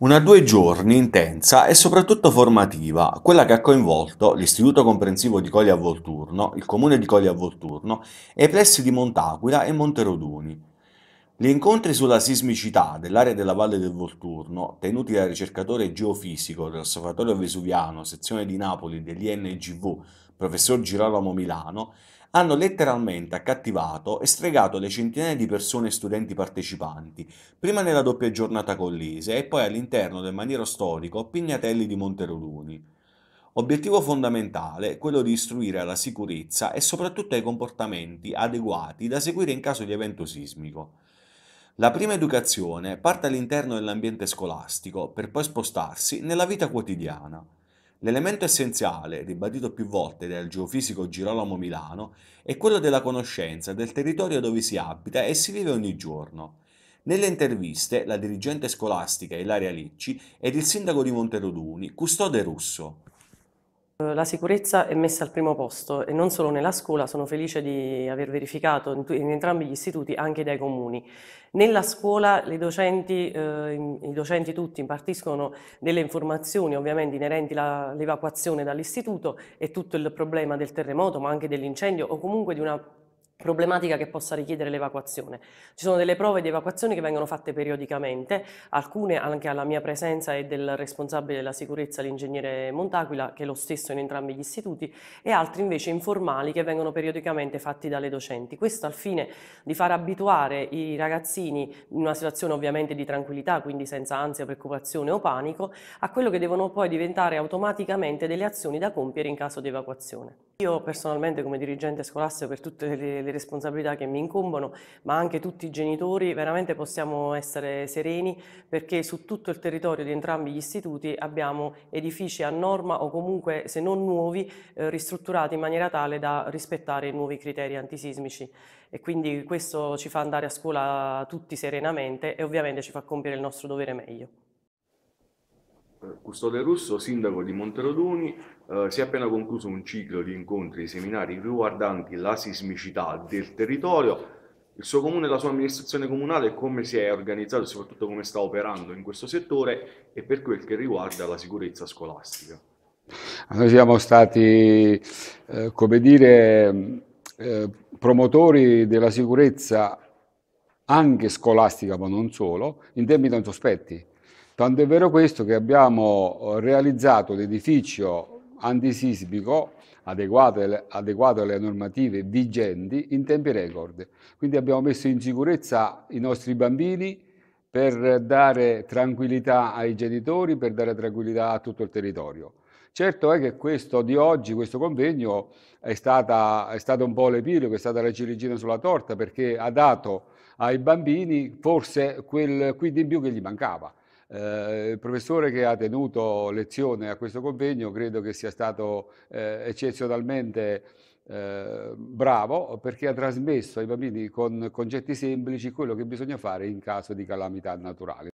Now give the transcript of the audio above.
Una due giorni intensa e soprattutto formativa, quella che ha coinvolto l'Istituto Comprensivo di Colli a Volturno, il Comune di Colli a Volturno e i pressi di Montaquila e Monteroduni. Gli incontri sulla sismicità dell'area della Valle del Volturno, tenuti dal ricercatore geofisico dell'Osservatorio Vesuviano, sezione di Napoli dell'INGV, professor Girolamo Milano, hanno letteralmente accattivato e stregato le centinaia di persone e studenti partecipanti, prima nella doppia giornata collise e poi all'interno del maniero storico Pignatelli di Monteroluni. Obiettivo fondamentale quello di istruire alla sicurezza e soprattutto ai comportamenti adeguati da seguire in caso di evento sismico. La prima educazione parte all'interno dell'ambiente scolastico per poi spostarsi nella vita quotidiana. L'elemento essenziale, ribadito più volte dal geofisico Girolamo Milano, è quello della conoscenza del territorio dove si abita e si vive ogni giorno. Nelle interviste, la dirigente scolastica Ilaria Licci ed il sindaco di Monteroduni, Custode Russo, eh, la sicurezza è messa al primo posto e non solo nella scuola, sono felice di aver verificato in entrambi gli istituti anche dai comuni. Nella scuola docenti, eh, i docenti tutti impartiscono delle informazioni ovviamente inerenti all'evacuazione dall'istituto e tutto il problema del terremoto ma anche dell'incendio o comunque di una problematica che possa richiedere l'evacuazione. Ci sono delle prove di evacuazione che vengono fatte periodicamente, alcune anche alla mia presenza e del responsabile della sicurezza, l'ingegnere Montaquila, che è lo stesso in entrambi gli istituti, e altre invece informali che vengono periodicamente fatti dalle docenti. Questo al fine di far abituare i ragazzini, in una situazione ovviamente di tranquillità, quindi senza ansia, preoccupazione o panico, a quello che devono poi diventare automaticamente delle azioni da compiere in caso di evacuazione. Io personalmente come dirigente scolastico per tutte le, le, responsabilità che mi incombono, ma anche tutti i genitori, veramente possiamo essere sereni perché su tutto il territorio di entrambi gli istituti abbiamo edifici a norma o comunque se non nuovi eh, ristrutturati in maniera tale da rispettare i nuovi criteri antisismici e quindi questo ci fa andare a scuola tutti serenamente e ovviamente ci fa compiere il nostro dovere meglio. Eh, custode Russo, sindaco di Monteroduni, eh, si è appena concluso un ciclo di incontri e seminari riguardanti la sismicità del territorio, il suo comune e la sua amministrazione comunale, come si è organizzato e soprattutto come sta operando in questo settore e per quel che riguarda la sicurezza scolastica. Noi siamo stati, eh, come dire, eh, promotori della sicurezza anche scolastica, ma non solo, in termini non sospetti Tanto è vero questo che abbiamo eh, realizzato l'edificio antisismico adeguato, adeguato alle normative vigenti in tempi record. Quindi abbiamo messo in sicurezza i nostri bambini per dare tranquillità ai genitori, per dare tranquillità a tutto il territorio. Certo è che questo di oggi, questo convegno, è, stata, è stato un po' l'epilogo, è stata la ciliegina sulla torta perché ha dato ai bambini forse quel quid in più che gli mancava. Eh, il professore che ha tenuto lezione a questo convegno credo che sia stato eh, eccezionalmente eh, bravo perché ha trasmesso ai bambini con concetti semplici quello che bisogna fare in caso di calamità naturale.